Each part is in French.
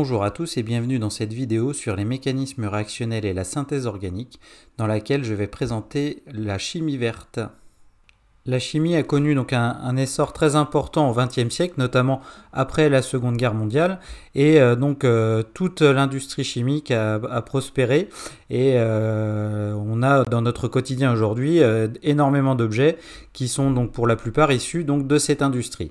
Bonjour à tous et bienvenue dans cette vidéo sur les mécanismes réactionnels et la synthèse organique dans laquelle je vais présenter la chimie verte. La chimie a connu donc un, essor très important au XXe siècle, notamment après la Seconde Guerre mondiale, et euh, donc euh, toute l'industrie chimique a, prospéré, et euh, on a dans notre quotidien aujourd'hui énormément d'objets qui sont donc pour la plupart issus donc de cette industrie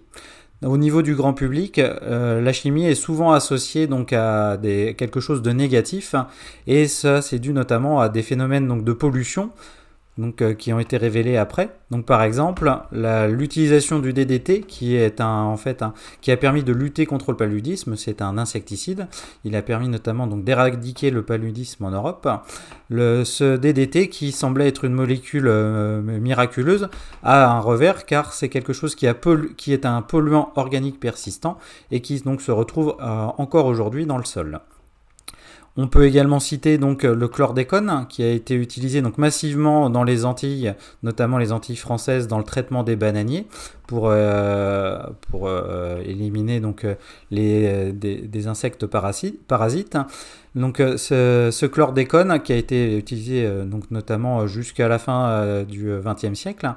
au niveau du grand public, euh, la chimie est souvent associée donc à quelque chose de négatif, et ça c'est dû notamment à des phénomènes de pollution, euh, qui ont été révélés après. par exemple, l'utilisation du DDT, qui est qui a permis de lutter contre le paludisme, c'est un insecticide. Il a permis notamment donc d'éradiquer le paludisme en Europe. ce DDT, qui semblait être une molécule euh, miraculeuse, a un revers car c'est quelque chose qui, est un polluant organique persistant et qui donc se retrouve euh, encore aujourd'hui dans le sol. On peut également citer donc euh, le chlordécone hein, qui a été utilisé donc massivement dans les Antilles, notamment les Antilles françaises, dans le traitement des bananiers pour, euh, pour euh, éliminer donc les, des, insectes parasites. Donc ce, chlordécone qui a été utilisé donc notamment jusqu'à la fin du XXe siècle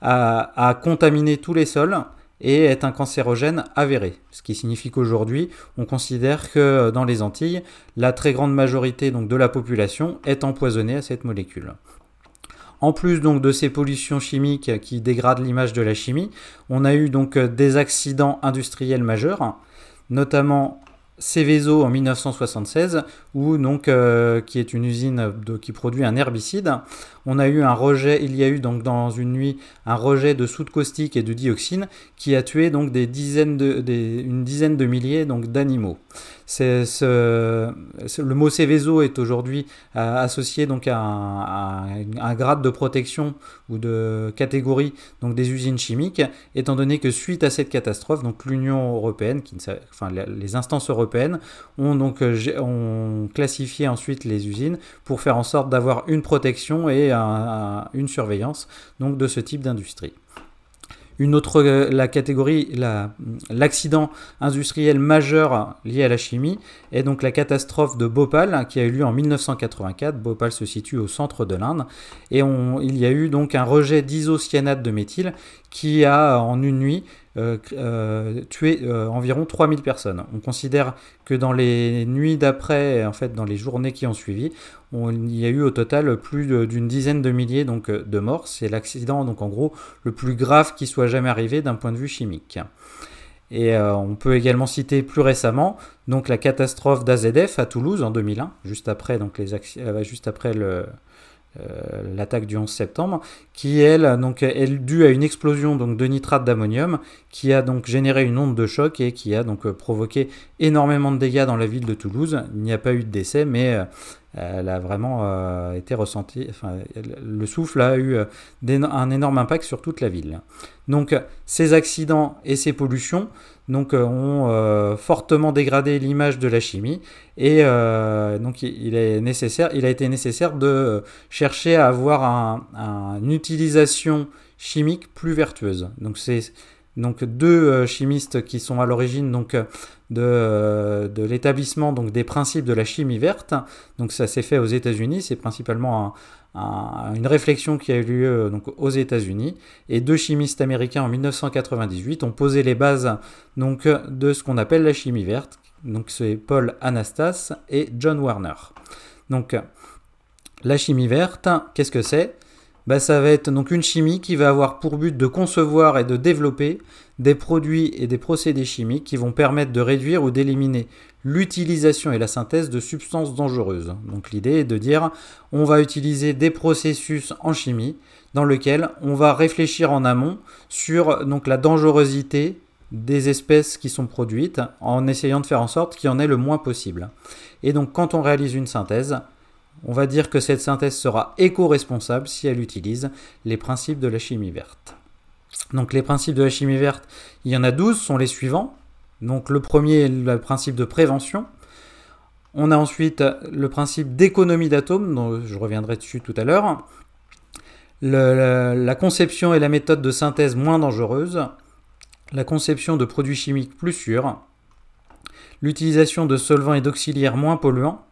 a contaminé tous les sols et est un cancérogène avéré. Ce qui signifie qu'aujourd'hui, on considère que euh, dans les Antilles, la très grande majorité donc, de la population est empoisonnée à cette molécule. En plus donc de ces pollutions chimiques qui dégradent l'image de la chimie, on a eu donc euh, des accidents industriels majeurs, notamment Céveso en 1976, où euh, qui est une usine qui produit un herbicide. On a eu un rejet, il y a eu donc dans une nuit un rejet de soude caustique et de dioxine qui a tué donc des dizaines de, une dizaine de milliers d'animaux le mot Céveso est aujourd'hui euh, associé donc à un, grade de protection ou de catégorie donc des usines chimiques, étant donné que suite à cette catastrophe, donc l'Union européenne, enfin les instances européennes ont donc euh, classifié ensuite les usines pour faire en sorte d'avoir une protection et une surveillance donc de ce type d'industrie. Une autre, euh, la catégorie, l'accident industriel majeur lié à la chimie est donc la catastrophe de Bhopal qui a eu lieu en 1984. Bhopal se situe au centre de l'Inde et il y a eu donc un rejet d'isocyanate de méthyle qui a en une nuit euh, euh, tuer tué euh, environ 3000 personnes. On considère que dans les nuits d'après, en fait dans les journées qui ont suivi, il y a eu au total plus d'une dizaine de milliers donc, de morts. C'est l'accident donc en gros le plus grave qui soit jamais arrivé d'un point de vue chimique. Et on peut également citer plus récemment donc la catastrophe d'AZF à Toulouse en 2001, juste après, donc, les, juste après le, euh, l'attaque du 11 septembre, qui elle, donc, due à une explosion donc, de nitrate d'ammonium, qui a donc généré une onde de choc et qui a donc euh, provoqué énormément de dégâts dans la ville de Toulouse. Il n'y a pas eu de décès, mais euh, elle a vraiment été ressentie, le souffle a eu un énorme impact sur toute la ville. Donc ces accidents et ces pollutions donc euh, ont euh, fortement dégradé l'image de la chimie et euh, donc il est nécessaire, il a été nécessaire de chercher à avoir une utilisation chimique plus vertueuse. Donc c'est donc deux euh, chimistes qui sont à l'origine donc euh, euh, de, l'établissement donc des principes de la chimie verte. Donc ça s'est fait aux États-Unis, c'est principalement une réflexion qui a eu lieu aux États-Unis. Et deux chimistes américains en 1998 ont posé les bases donc de ce qu'on appelle la chimie verte. Donc c'est Paul Anastas et John Warner. Donc la chimie verte, qu'est-ce que c'est bah, ça va être donc une chimie qui va avoir pour but de concevoir et de développer des produits et des procédés chimiques qui vont permettre de réduire ou d'éliminer l'utilisation et la synthèse de substances dangereuses. Donc l'idée est de dire on va utiliser des processus en chimie dans lesquels on va réfléchir en amont sur donc, la dangerosité des espèces qui sont produites en essayant de faire en sorte qu'il y en ait le moins possible. Et donc quand on réalise une synthèse, on va dire que cette synthèse sera éco-responsable si elle utilise les principes de la chimie verte. Donc les principes de la chimie verte, il y en a 12, sont les suivants. Donc le premier est le principe de prévention. On a ensuite le principe d'économie d'atomes, dont je reviendrai dessus tout à l'heure. la conception et la méthode de synthèse moins dangereuse. La conception de produits chimiques plus sûrs. L'utilisation de solvants et d'auxiliaires moins polluants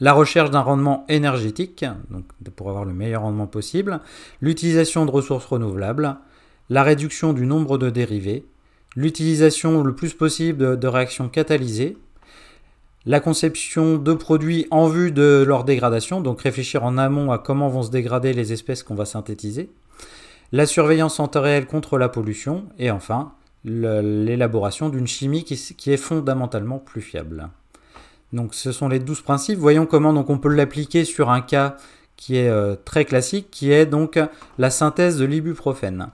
la recherche d'un rendement énergétique, donc pour avoir le meilleur rendement possible, l'utilisation de ressources renouvelables, la réduction du nombre de dérivés, l'utilisation le plus possible de, réactions catalysées, la conception de produits en vue de leur dégradation, donc réfléchir en amont à comment vont se dégrader les espèces qu'on va synthétiser, la surveillance en temps réel contre la pollution, et enfin l'élaboration d'une chimie qui est fondamentalement plus fiable. Donc ce sont les 12 principes. Voyons comment donc on peut l'appliquer sur un cas qui est euh, très classique, qui est donc la synthèse de l'ibuprofène.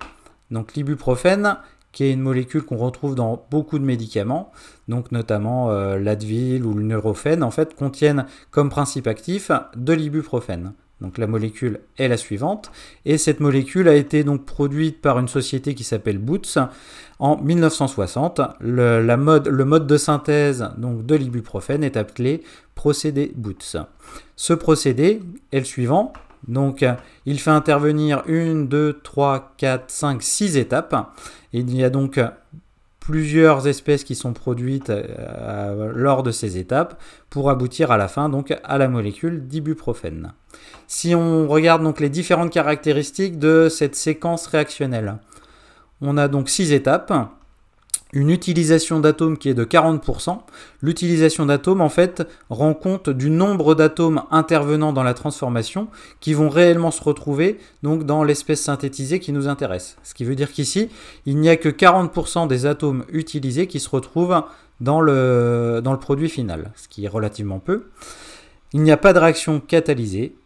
Donc l'ibuprofène, qui est une molécule qu'on retrouve dans beaucoup de médicaments, donc notamment euh, l'Advil ou le Neurophène, en fait, contiennent comme principe actif de l'ibuprofène. Donc la molécule est la suivante. Et cette molécule a été donc produite par une société qui s'appelle Boots en 1960. Le, mode, le mode de synthèse donc, de l'ibuprofène est appelé procédé Boots. Ce procédé est le suivant. Donc il fait intervenir une, deux, trois, quatre, cinq, six étapes. Il y a donc plusieurs espèces qui sont produites euh, euh, lors de ces étapes pour aboutir à la fin donc à la molécule d'ibuprofène. Si on regarde donc les différentes caractéristiques de cette séquence réactionnelle, on a donc six étapes une utilisation d'atomes qui est de 40%. L'utilisation d'atomes, en fait, rend compte du nombre d'atomes intervenant dans la transformation qui vont réellement se retrouver donc dans l'espèce synthétisée qui nous intéresse. Ce qui veut dire qu'ici, il n'y a que 40% des atomes utilisés qui se retrouvent dans le, dans le produit final, ce qui est relativement peu. Il n'y a pas de réaction catalysée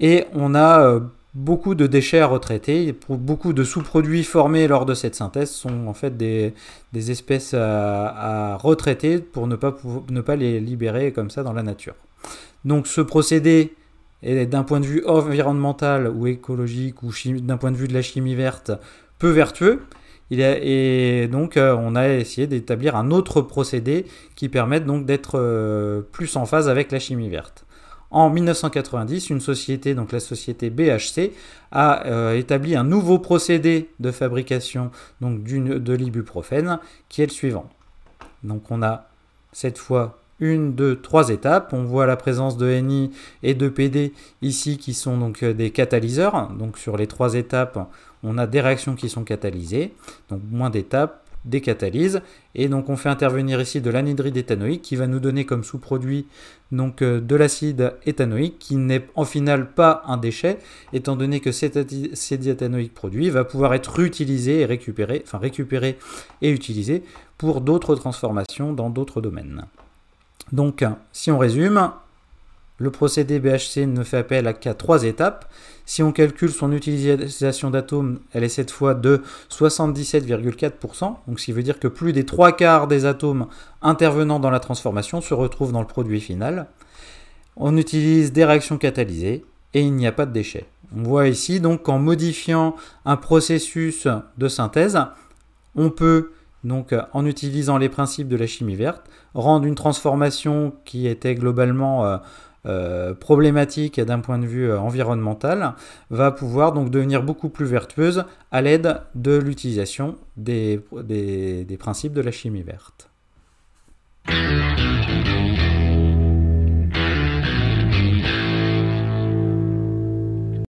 et on a euh, beaucoup de déchets à retraiter. Beaucoup de sous-produits formés lors de cette synthèse sont en fait des, espèces à, retraiter pour ne pas, les libérer comme ça dans la nature. Donc ce procédé est d'un point de vue environnemental ou écologique ou d'un point de vue de la chimie verte peu vertueux. Il et donc euh, on a essayé d'établir un autre procédé qui permette donc d'être euh, plus en phase avec la chimie verte. En 1990, une société, donc la société BHC, a euh, établi un nouveau procédé de fabrication donc, de l'ibuprofène qui est le suivant. Donc on a cette fois une, deux, trois étapes. On voit la présence de NI et de PD ici qui sont donc euh, des catalyseurs. Donc sur les trois étapes, on a des réactions qui sont catalysées. Donc moins d'étapes, des catalyses. Et donc on fait intervenir ici de l'anhydride éthanoïque qui va nous donner comme sous-produit donc euh, de l'acide éthanoïque qui n'est en final pas un déchet étant donné que cet acide éthanoïque produit va pouvoir être utilisé et récupéré, enfin récupéré et utilisé pour d'autres transformations dans d'autres domaines. Donc si on résume, le procédé BHC ne fait appel à qu'à trois étapes. Si on calcule son utilisation d'atomes, elle est cette fois de 77,4%, donc ce qui veut dire que plus des trois quarts des atomes intervenant dans la transformation se retrouvent dans le produit final. On utilise des réactions catalysées et il n'y a pas de déchets. On voit ici donc qu'en modifiant un processus de synthèse, on peut donc en utilisant les principes de la chimie verte, rendre une transformation qui était globalement euh, euh, problématique d'un point de vue euh, environnemental va pouvoir donc devenir beaucoup plus vertueuse à l'aide de l'utilisation des principes de la chimie verte.